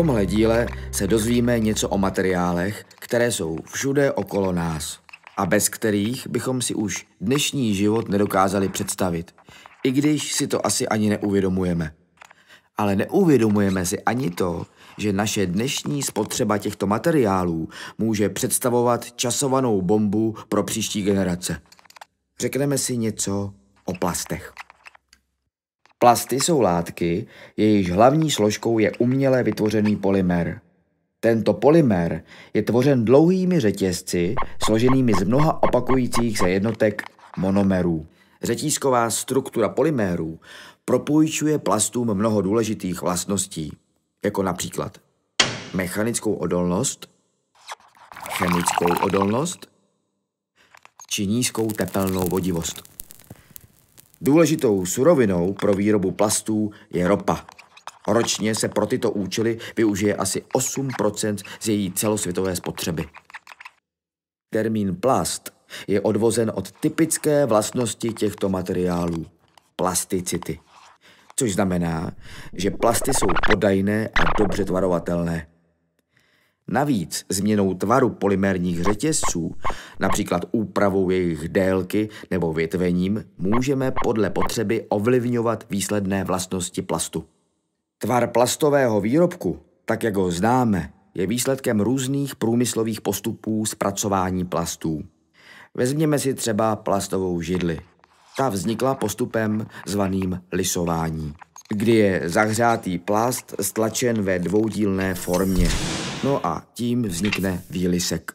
tomhle díle se dozvíme něco o materiálech, které jsou všude okolo nás a bez kterých bychom si už dnešní život nedokázali představit, i když si to asi ani neuvědomujeme. Ale neuvědomujeme si ani to, že naše dnešní spotřeba těchto materiálů může představovat časovanou bombu pro příští generace. Řekneme si něco o plastech. Plasty jsou látky, jejíž hlavní složkou je uměle vytvořený polymer. Tento polymer je tvořen dlouhými řetězci složenými z mnoha opakujících se jednotek monomerů. Řetízková struktura polymérů propůjčuje plastům mnoho důležitých vlastností, jako například mechanickou odolnost, chemickou odolnost či nízkou tepelnou vodivost. Důležitou surovinou pro výrobu plastů je ropa. Ročně se pro tyto účely využije asi 8 z její celosvětové spotřeby. Termín plast je odvozen od typické vlastnosti těchto materiálů plasticity. Což znamená, že plasty jsou podajné a dobře tvarovatelné. Navíc změnou tvaru polymerních řetězců, například úpravou jejich délky nebo větvením, můžeme podle potřeby ovlivňovat výsledné vlastnosti plastu. Tvar plastového výrobku, tak jak ho známe, je výsledkem různých průmyslových postupů zpracování plastů. Vezměme si třeba plastovou židli. Ta vznikla postupem zvaným lisování, kdy je zahřátý plast stlačen ve dvoudílné formě. No a tím vznikne výlisek.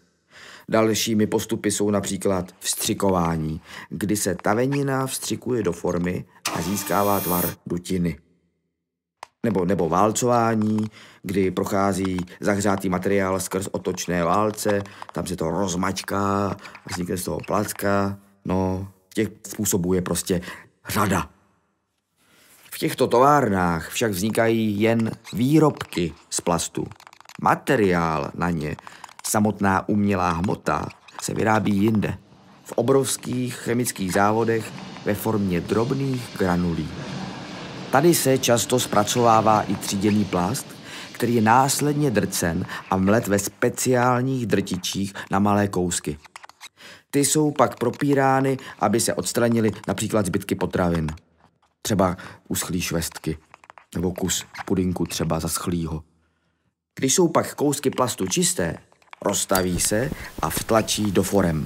Dalšími postupy jsou například vstřikování, kdy se tavenina vstřikuje do formy a získává tvar dutiny. Nebo, nebo válcování, kdy prochází zahřátý materiál skrz otočné válce, tam se to rozmačká, vznikne z toho placka, no těch způsobů je prostě řada. V těchto továrnách však vznikají jen výrobky z plastu, Materiál na ně, samotná umělá hmota, se vyrábí jinde, v obrovských chemických závodech ve formě drobných granulí. Tady se často zpracovává i tříděný plast, který je následně drcen a mlet ve speciálních drtičích na malé kousky. Ty jsou pak propírány, aby se odstranily například zbytky potravin. Třeba uschlý švestky nebo kus pudinku třeba zaschlýho. Když jsou pak kousky plastu čisté, roztaví se a vtlačí do forem.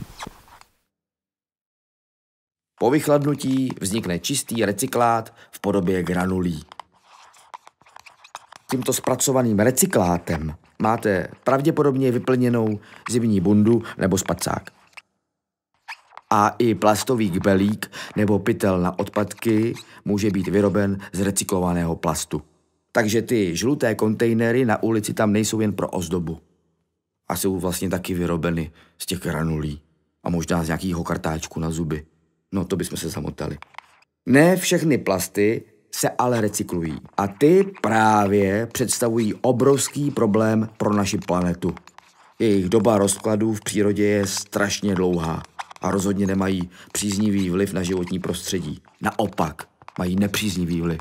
Po vychladnutí vznikne čistý recyklát v podobě granulí. Tímto zpracovaným recyklátem máte pravděpodobně vyplněnou zimní bundu nebo spacák. A i plastový kbelík nebo pytel na odpadky může být vyroben z recyklovaného plastu. Takže ty žluté kontejnery na ulici tam nejsou jen pro ozdobu. A jsou vlastně taky vyrobeny z těch granulí. A možná z nějakého kartáčku na zuby. No, to bychom se zamotali. Ne všechny plasty se ale recyklují. A ty právě představují obrovský problém pro naši planetu. Jejich doba rozkladů v přírodě je strašně dlouhá a rozhodně nemají příznivý vliv na životní prostředí. Naopak, mají nepříznivý vliv.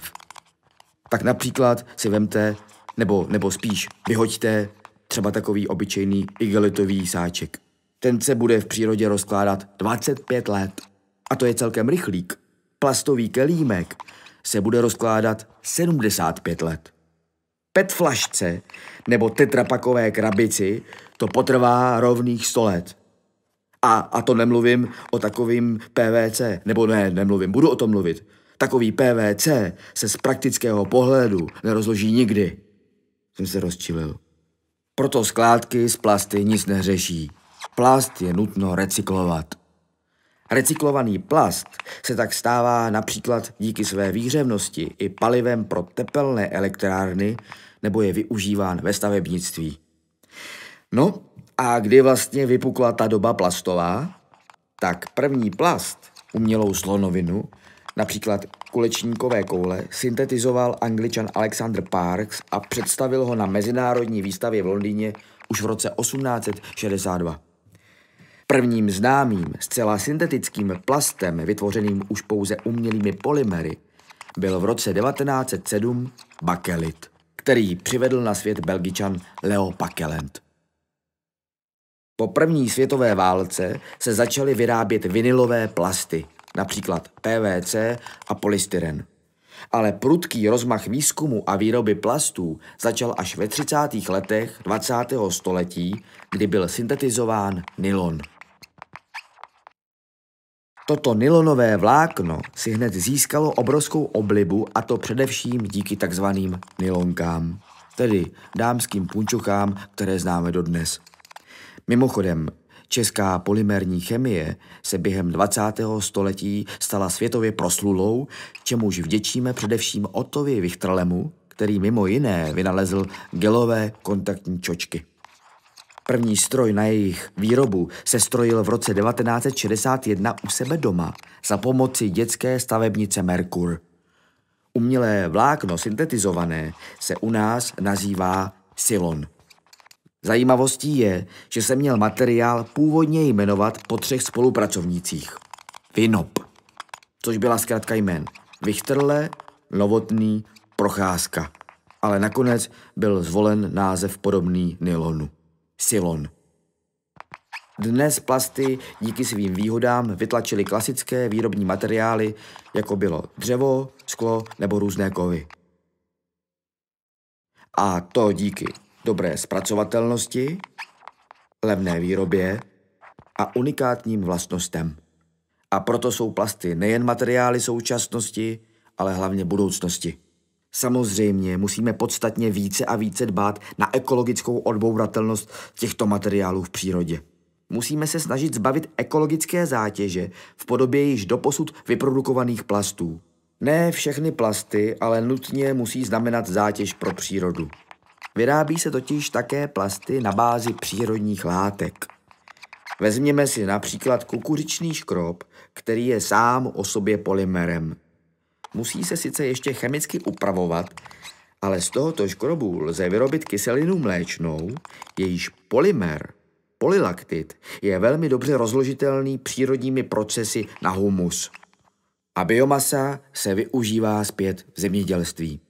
Tak například si vemte, nebo, nebo spíš vyhoďte třeba takový obyčejný igelitový sáček. Ten se bude v přírodě rozkládat 25 let. A to je celkem rychlík. Plastový kelímek se bude rozkládat 75 let. PET flašce nebo tetrapakové krabici to potrvá rovných 100 let. A, a to nemluvím o takovým PVC, nebo ne, nemluvím, budu o tom mluvit. Takový PVC se z praktického pohledu nerozloží nikdy. Jsem se rozčilil. Proto skládky z plasty nic nehřeší. Plast je nutno recyklovat. Recyklovaný plast se tak stává například díky své výřevnosti i palivem pro tepelné elektrárny nebo je využíván ve stavebnictví. No a kdy vlastně vypukla ta doba plastová? Tak první plast, umělou slonovinu, Například kulečníkové koule syntetizoval angličan Alexander Parks a představil ho na mezinárodní výstavě v Londýně už v roce 1862. Prvním známým zcela syntetickým plastem vytvořeným už pouze umělými polymery byl v roce 1907 bakelit, který přivedl na svět belgičan Leo Pakelent. Po první světové válce se začaly vyrábět vinilové plasty – například PVC a polystyren. Ale prudký rozmach výzkumu a výroby plastů začal až ve 30. letech 20. století, kdy byl syntetizován nylon. Toto nylonové vlákno si hned získalo obrovskou oblibu a to především díky takzvaným nylonkám, tedy dámským punčuchám, které známe dodnes. Mimochodem, Česká polymerní chemie se během 20. století stala světově proslulou, čemuž vděčíme především Otovi Vichtralemu, který mimo jiné vynalezl gelové kontaktní čočky. První stroj na jejich výrobu se strojil v roce 1961 u sebe doma za pomoci dětské stavebnice Merkur. Umělé vlákno syntetizované se u nás nazývá silon. Zajímavostí je, že se měl materiál původně jmenovat po třech spolupracovnících. Vinop, což byla zkrátka jmén Vichterle, Novotný, Procházka. Ale nakonec byl zvolen název podobný nylonu. Silon. Dnes plasty díky svým výhodám vytlačily klasické výrobní materiály, jako bylo dřevo, sklo nebo různé kovy. A to díky dobré zpracovatelnosti, levné výrobě a unikátním vlastnostem. A proto jsou plasty nejen materiály současnosti, ale hlavně budoucnosti. Samozřejmě musíme podstatně více a více dbát na ekologickou odbouratelnost těchto materiálů v přírodě. Musíme se snažit zbavit ekologické zátěže v podobě již doposud vyprodukovaných plastů. Ne všechny plasty, ale nutně musí znamenat zátěž pro přírodu. Vyrábí se totiž také plasty na bázi přírodních látek. Vezměme si například kukuřičný škrob, který je sám o sobě polymerem. Musí se sice ještě chemicky upravovat, ale z tohoto škrobu lze vyrobit kyselinu mléčnou, jejíž polymer, polylaktit, je velmi dobře rozložitelný přírodními procesy na humus. A biomasa se využívá zpět v zemědělství.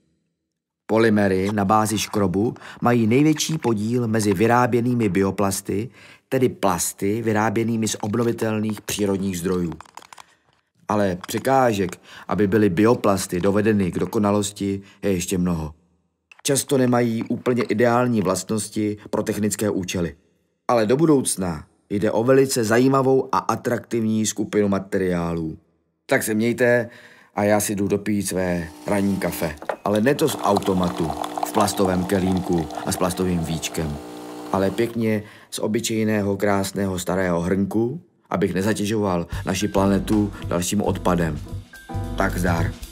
Polymery na bázi škrobu mají největší podíl mezi vyráběnými bioplasty, tedy plasty vyráběnými z obnovitelných přírodních zdrojů. Ale překážek, aby byly bioplasty dovedeny k dokonalosti, je ještě mnoho. Často nemají úplně ideální vlastnosti pro technické účely. Ale do budoucna jde o velice zajímavou a atraktivní skupinu materiálů. Tak se mějte, a já si jdu dopít své ranní kafe. Ale ne to z automatu, v plastovém kelínku a s plastovým víčkem, ale pěkně z obyčejného krásného starého hrnku, abych nezatěžoval naši planetu dalším odpadem. Tak zdar.